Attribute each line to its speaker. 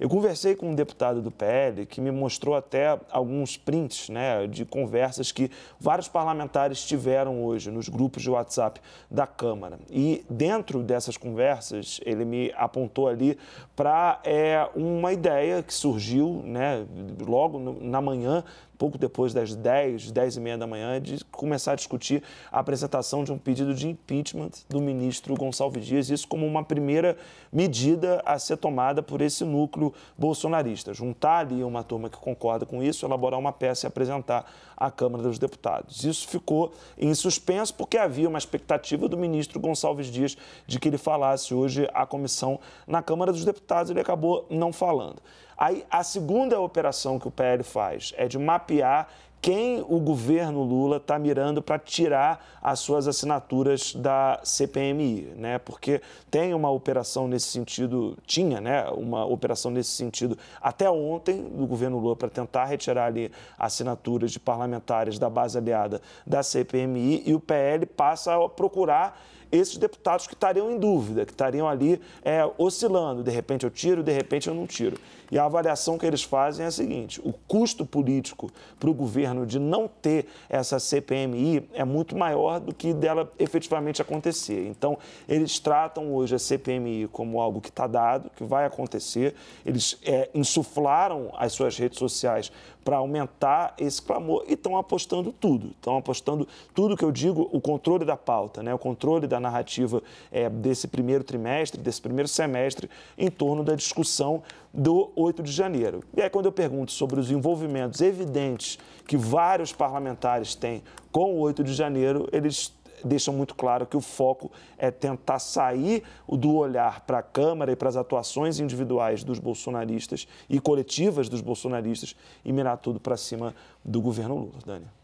Speaker 1: Eu conversei com um deputado do PL que me mostrou até alguns prints né, de conversas que vários parlamentares tiveram hoje nos grupos de WhatsApp da Câmara. E dentro dessas conversas, ele me apontou ali para é, uma ideia que surgiu né, logo no, na manhã pouco depois das 10, 10 e meia da manhã, de começar a discutir a apresentação de um pedido de impeachment do ministro Gonçalves Dias, isso como uma primeira medida a ser tomada por esse núcleo bolsonarista. Juntar ali uma turma que concorda com isso, elaborar uma peça e apresentar à Câmara dos Deputados. Isso ficou em suspenso porque havia uma expectativa do ministro Gonçalves Dias de que ele falasse hoje à comissão na Câmara dos Deputados, ele acabou não falando. Aí a segunda operação que o PL faz é de mapear mapear quem o governo Lula está mirando para tirar as suas assinaturas da CPMI, né? Porque tem uma operação nesse sentido, tinha, né? Uma operação nesse sentido até ontem do governo Lula para tentar retirar ali assinaturas de parlamentares da base aliada da CPMI e o PL passa a procurar esses deputados que estariam em dúvida, que estariam ali é, oscilando. De repente eu tiro, de repente eu não tiro. E a avaliação que eles fazem é a seguinte: o custo político para o governo de não ter essa CPMI é muito maior do que dela efetivamente acontecer. Então, eles tratam hoje a CPMI como algo que está dado, que vai acontecer. Eles é, insuflaram as suas redes sociais para aumentar esse clamor e estão apostando tudo. Estão apostando tudo que eu digo, o controle da pauta, né? o controle da narrativa é, desse primeiro trimestre, desse primeiro semestre, em torno da discussão do 8 de janeiro. E aí, quando eu pergunto sobre os envolvimentos evidentes que vários parlamentares têm com o 8 de janeiro, eles deixam muito claro que o foco é tentar sair do olhar para a Câmara e para as atuações individuais dos bolsonaristas e coletivas dos bolsonaristas e mirar tudo para cima do governo Lula, Dani.